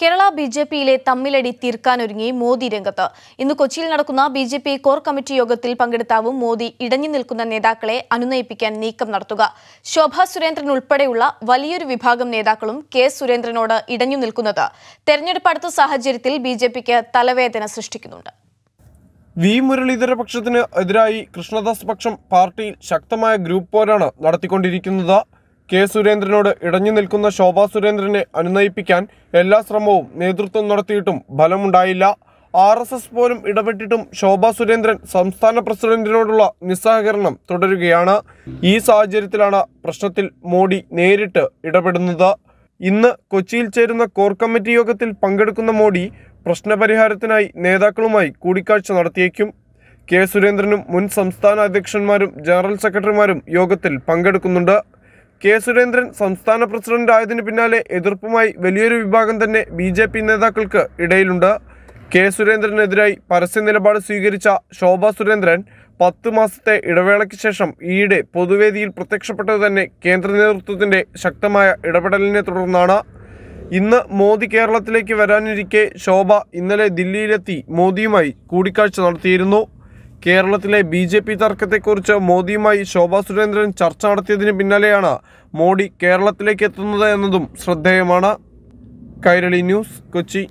Kerala B J പിയിലെ തമ്മിലടി തീർക്കാനൊരുങ്ങി മോദി രംഗത്ത് ഇന്ന് കൊച്ചിയിൽ നടക്കുന്ന B J P core committee യോഗത്തിൽ പങ്കെടുത്താവും മോദി ഇടഞ്ഞു നിൽക്കുന്ന നേതാക്കളെ അനുനയിപ്പിക്കാൻ നീക്കം നടത്തുക ശോഭാ സുരേന്ദ്രൻ ഉൾപ്പെടെയുള്ള വലിയൊരു വിഭാഗം നേതാക്കളും കെ സുരേന്ദ്രനോട് ഇടഞ്ഞു നിൽക്കുന്നത് തെരഞ്ഞെടുപ്പ് അടുത്ത സാഹചര്യത്തിൽ ബി ജെ പിക്ക് തലവേദന സൃഷ്ടിക്കുന്നുണ്ട് വി മുരളീധര പക്ഷത്തിന് എതിരായി കൃഷ്ണദാസ് പക്ഷം പാർട്ടിയിൽ ശക്തമായ ഗ്രൂപ്പ് പോരാണ് നടത്തിക്കൊണ്ടിരിക്കുന്നത് കെ സുരേന്ദ്രനോട് ഇടഞ്ഞു നിൽക്കുന്ന ശോഭാ സുരേന്ദ്രനെ അനുനയിപ്പിക്കാൻ എല്ലാ ശ്രമവും നേതൃത്വം നടത്തിയിട്ടും ഫലമുണ്ടായില്ല ആർ എസ് എസ് പോലും ഇടപെട്ടിട്ടും ശോഭാ സുരേന്ദ്രൻ സംസ്ഥാന പ്രസിഡന്റിനോടുള്ള നിസ്സഹകരണം തുടരുകയാണ് ഈ സാഹചര്യത്തിലാണ് പ്രശ്നത്തിൽ മോഡി നേരിട്ട് ഇടപെടുന്നത് ഇന്ന് കൊച്ചിയിൽ ചേരുന്ന കോർ കമ്മിറ്റി യോഗത്തിൽ പങ്കെടുക്കുന്ന മോഡി പ്രശ്നപരിഹാരത്തിനായി നേതാക്കളുമായി കൂടിക്കാഴ്ച നടത്തിയേക്കും കെ സുരേന്ദ്രനും മുൻ സംസ്ഥാന അധ്യക്ഷന്മാരും ജനറൽ സെക്രട്ടറിമാരും യോഗത്തിൽ പങ്കെടുക്കുന്നുണ്ട് കെ സുരേന്ദ്രൻ സംസ്ഥാന പ്രസിഡന്റ് ആയതിനു പിന്നാലെ എതിർപ്പുമായി വലിയൊരു വിഭാഗം തന്നെ ബി ജെ പി നേതാക്കൾക്ക് ഇടയിലുണ്ട് കെ സുരേന്ദ്രനെതിരായി പരസ്യ നിലപാട് സ്വീകരിച്ച ശോഭ സുരേന്ദ്രൻ പത്ത് മാസത്തെ ഇടവേളയ്ക്ക് ശേഷം ഈയിടെ പൊതുവേദിയിൽ പ്രത്യക്ഷപ്പെട്ടത് തന്നെ കേന്ദ്ര നേതൃത്വത്തിൻ്റെ ശക്തമായ ഇടപെടലിനെ തുടർന്നാണ് ഇന്ന് മോദി കേരളത്തിലേക്ക് വരാനിരിക്കെ ശോഭ ഇന്നലെ ദില്ലിയിലെത്തി മോദിയുമായി കൂടിക്കാഴ്ച നടത്തിയിരുന്നു കേരളത്തിലെ ബി ജെ പി തർക്കത്തെക്കുറിച്ച് മോദിയുമായി ശോഭാ സുരേന്ദ്രൻ ചർച്ച നടത്തിയതിന് പിന്നാലെയാണ് മോഡി കേരളത്തിലേക്ക് എത്തുന്നത് എന്നതും ശ്രദ്ധേയമാണ് കൈരളി ന്യൂസ് കൊച്ചി